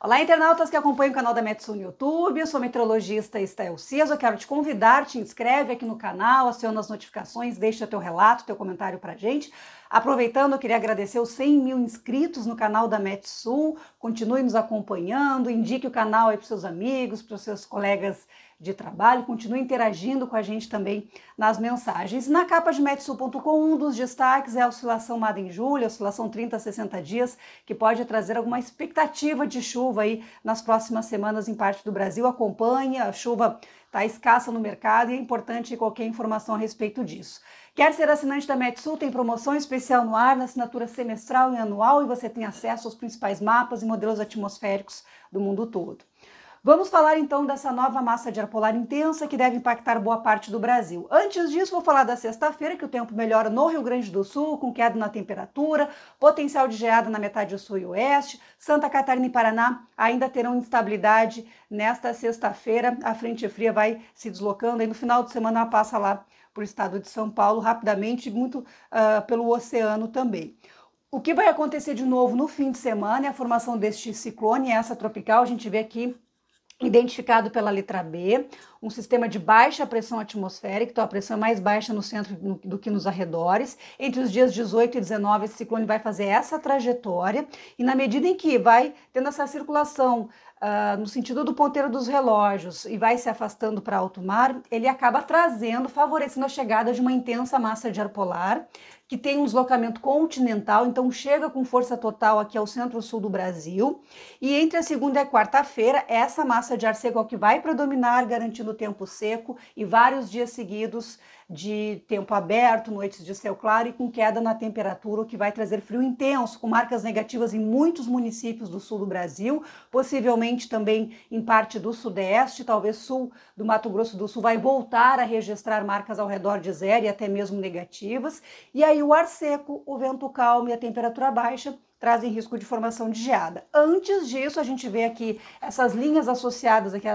Olá, internautas que acompanham o canal da Metsu no YouTube. Eu sou a meteorologista Estel Ceso. Eu quero te convidar, te inscreve aqui no canal, aciona as notificações, deixa teu relato, teu comentário pra gente. Aproveitando, eu queria agradecer os 100 mil inscritos no canal da Metsu. Continue nos acompanhando, indique o canal aí para seus amigos, para os seus colegas de trabalho, continue interagindo com a gente também nas mensagens. Na capa de metsul.com, um dos destaques é a oscilação Mada em julho, oscilação 30 a 60 dias, que pode trazer alguma expectativa de chuva aí nas próximas semanas em parte do Brasil. Acompanhe, a chuva está escassa no mercado e é importante qualquer informação a respeito disso. Quer ser assinante da Metsu? Tem promoção especial no ar, na assinatura semestral e anual, e você tem acesso aos principais mapas e modelos atmosféricos do mundo todo. Vamos falar então dessa nova massa de ar polar intensa que deve impactar boa parte do Brasil. Antes disso, vou falar da sexta-feira, que o tempo melhora no Rio Grande do Sul, com queda na temperatura, potencial de geada na metade sul e oeste. Santa Catarina e Paraná ainda terão instabilidade nesta sexta-feira. A frente fria vai se deslocando e no final de semana ela passa lá para o estado de São Paulo rapidamente, muito uh, pelo oceano também. O que vai acontecer de novo no fim de semana é a formação deste ciclone, essa tropical, a gente vê aqui identificado pela letra B, um sistema de baixa pressão atmosférica, então a pressão é mais baixa no centro do que nos arredores. Entre os dias 18 e 19, esse ciclone vai fazer essa trajetória, e na medida em que vai tendo essa circulação uh, no sentido do ponteiro dos relógios e vai se afastando para alto mar, ele acaba trazendo, favorecendo a chegada de uma intensa massa de ar polar, que tem um deslocamento continental, então chega com força total aqui ao centro-sul do Brasil. E entre a segunda e a quarta-feira, essa massa de ar seco é que vai predominar, garantindo tempo seco e vários dias seguidos de tempo aberto, noites de céu claro e com queda na temperatura, o que vai trazer frio intenso, com marcas negativas em muitos municípios do sul do Brasil, possivelmente também em parte do sudeste, talvez sul do Mato Grosso do Sul, vai voltar a registrar marcas ao redor de zero e até mesmo negativas. E aí o ar seco, o vento calmo e a temperatura baixa trazem risco de formação de geada. Antes disso, a gente vê aqui essas linhas associadas aqui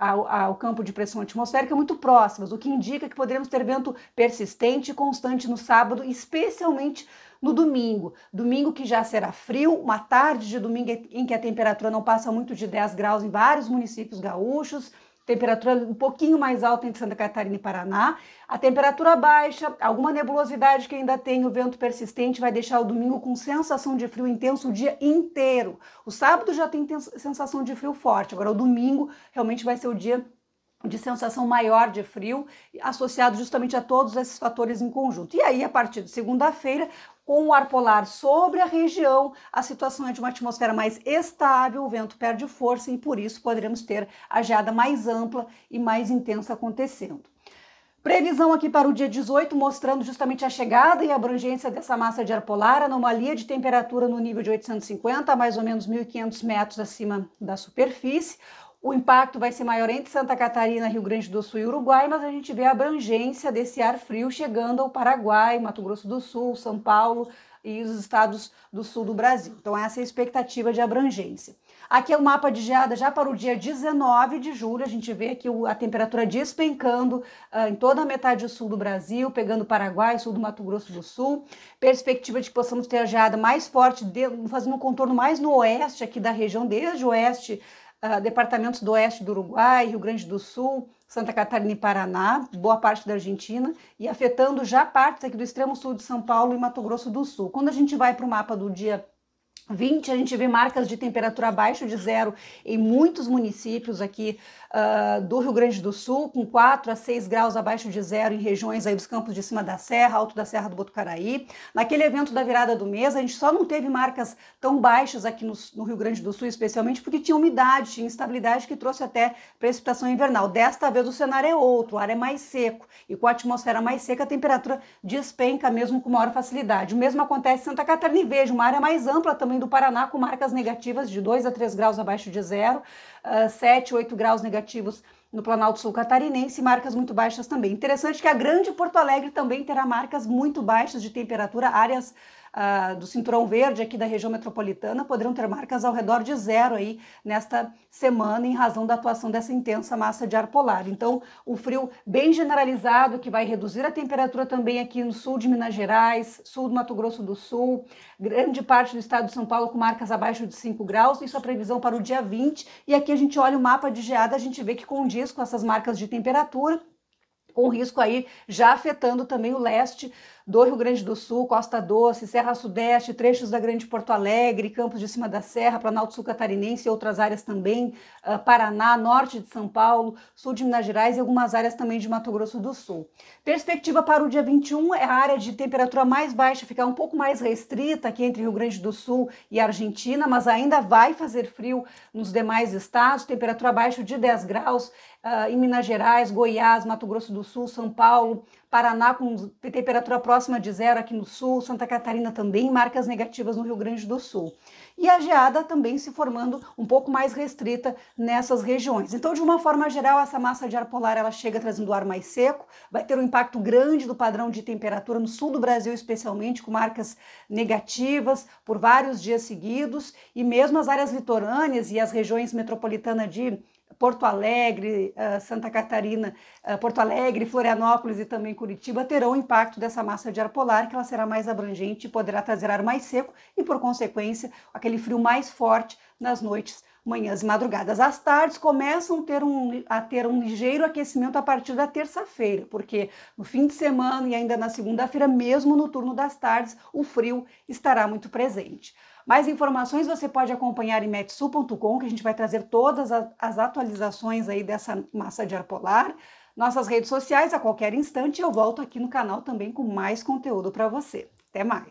ao, ao campo de pressão atmosférica muito próximas, o que indica que poderemos ter vento persistente e constante no sábado, especialmente no domingo. Domingo que já será frio, uma tarde de domingo em que a temperatura não passa muito de 10 graus em vários municípios gaúchos temperatura um pouquinho mais alta entre Santa Catarina e Paraná. A temperatura baixa, alguma nebulosidade que ainda tem, o vento persistente vai deixar o domingo com sensação de frio intenso o dia inteiro. O sábado já tem sensação de frio forte, agora o domingo realmente vai ser o dia de sensação maior de frio, associado justamente a todos esses fatores em conjunto. E aí, a partir de segunda-feira, com o ar polar sobre a região, a situação é de uma atmosfera mais estável, o vento perde força e por isso poderemos ter a geada mais ampla e mais intensa acontecendo. Previsão aqui para o dia 18, mostrando justamente a chegada e abrangência dessa massa de ar polar, anomalia de temperatura no nível de 850, mais ou menos 1.500 metros acima da superfície. O impacto vai ser maior entre Santa Catarina, Rio Grande do Sul e Uruguai, mas a gente vê a abrangência desse ar frio chegando ao Paraguai, Mato Grosso do Sul, São Paulo e os estados do sul do Brasil. Então, essa é a expectativa de abrangência. Aqui é o mapa de geada já para o dia 19 de julho. A gente vê que a temperatura despencando uh, em toda a metade sul do Brasil, pegando Paraguai, sul do Mato Grosso do Sul. Perspectiva de que possamos ter a geada mais forte, de, fazendo um contorno mais no oeste aqui da região, desde o oeste Uh, departamentos do oeste do Uruguai, Rio Grande do Sul, Santa Catarina e Paraná, boa parte da Argentina, e afetando já partes aqui do extremo sul de São Paulo e Mato Grosso do Sul. Quando a gente vai para o mapa do dia 20, a gente vê marcas de temperatura abaixo de zero em muitos municípios aqui uh, do Rio Grande do Sul, com 4 a 6 graus abaixo de zero em regiões aí dos campos de cima da Serra, alto da Serra do Botucaraí. Naquele evento da virada do mês, a gente só não teve marcas tão baixas aqui no, no Rio Grande do Sul, especialmente porque tinha umidade, tinha instabilidade que trouxe até precipitação invernal. Desta vez o cenário é outro, o ar é mais seco e com a atmosfera mais seca a temperatura despenca mesmo com maior facilidade. O mesmo acontece em Santa Catarina e veja, uma área mais ampla também do Paraná com marcas negativas de 2 a 3 graus abaixo de zero, uh, 7, 8 graus negativos no Planalto Sul Catarinense, marcas muito baixas também. Interessante que a Grande Porto Alegre também terá marcas muito baixas de temperatura, áreas ah, do cinturão verde aqui da região metropolitana poderão ter marcas ao redor de zero aí nesta semana em razão da atuação dessa intensa massa de ar polar. Então, o frio bem generalizado que vai reduzir a temperatura também aqui no sul de Minas Gerais, sul do Mato Grosso do Sul, grande parte do estado de São Paulo com marcas abaixo de 5 graus, isso é a previsão para o dia 20. E aqui a gente olha o mapa de geada, a gente vê que condiz com essas marcas de temperatura com risco aí já afetando também o leste do Rio Grande do Sul, Costa Doce, Serra Sudeste, trechos da Grande Porto Alegre, Campos de Cima da Serra, Planalto Sul Catarinense e outras áreas também, uh, Paraná, norte de São Paulo, sul de Minas Gerais e algumas áreas também de Mato Grosso do Sul. Perspectiva para o dia 21 é a área de temperatura mais baixa ficar um pouco mais restrita aqui entre Rio Grande do Sul e Argentina, mas ainda vai fazer frio nos demais estados, temperatura abaixo de 10 graus uh, em Minas Gerais, Goiás, Mato Grosso do Sul, São Paulo, Paraná com temperatura próxima de zero aqui no sul, Santa Catarina também marcas negativas no Rio Grande do Sul. E a geada também se formando um pouco mais restrita nessas regiões. Então, de uma forma geral, essa massa de ar polar ela chega trazendo ar mais seco, vai ter um impacto grande do padrão de temperatura no sul do Brasil, especialmente com marcas negativas por vários dias seguidos, e mesmo as áreas litorâneas e as regiões metropolitanas de Porto Alegre, ah, Santa Catarina, ah, Porto Alegre, Florianópolis e também Curitiba terão o impacto dessa massa de ar polar, que ela será mais abrangente e poderá trazer ar mais seco e, por consequência, aquele frio mais forte nas noites manhãs e madrugadas. As tardes começam a ter, um, a ter um ligeiro aquecimento a partir da terça-feira, porque no fim de semana e ainda na segunda-feira, mesmo no turno das tardes, o frio estará muito presente. Mais informações você pode acompanhar em metsu.com, que a gente vai trazer todas as atualizações aí dessa massa de ar polar. Nossas redes sociais a qualquer instante. Eu volto aqui no canal também com mais conteúdo para você. Até mais!